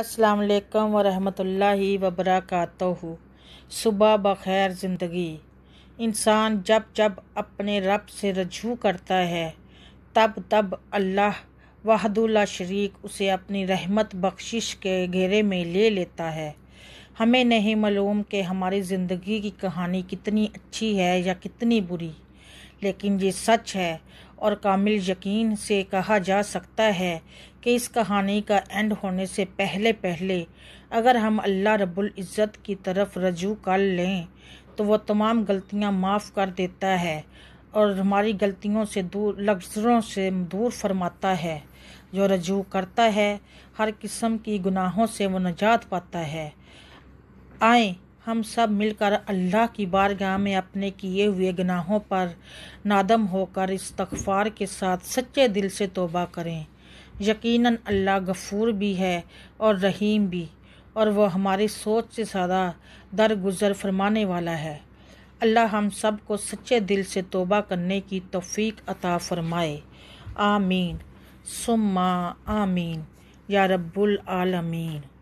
अस्सलाम वालेकुम व बरकातहू सुबह बखैर ज़िंदगी इंसान जब जब अपने रब से रजू करता है तब तब अल्लाह वहदुल्ला शरीक उसे अपनी रहमत बख्शिश के घेरे में ले लेता है हमें नहीं मालूम कि हमारी ज़िंदगी की कहानी कितनी अच्छी है या कितनी बुरी लेकिन ये सच है और कामिल यकीन से कहा जा सकता है कि इस कहानी का एंड होने से पहले पहले अगर हम अल्लाह रब्बुल इज़्ज़त की तरफ रजू कर लें तो वह तमाम गलतियां माफ़ कर देता है और हमारी गलतियों से दूर लफ्ज़रों से दूर फरमाता है जो रजू करता है हर किस्म की गुनाहों से वो नजात पाता है आएँ हम सब मिलकर अल्लाह की बारगाह में अपने किए हुए गनाहों पर नादम होकर तखफार के साथ सच्चे दिल से तोबा करें यकीनन अल्लाह गफूर भी है और रहीम भी और वह हमारी सोच से सदा दरगुजर फरमाने वाला है अल्लाह हम सब को सच्चे दिल से तोबा करने की तौफीक अता फरमाए आमीन सुम्मा आमीन या रब्बुल आलमीन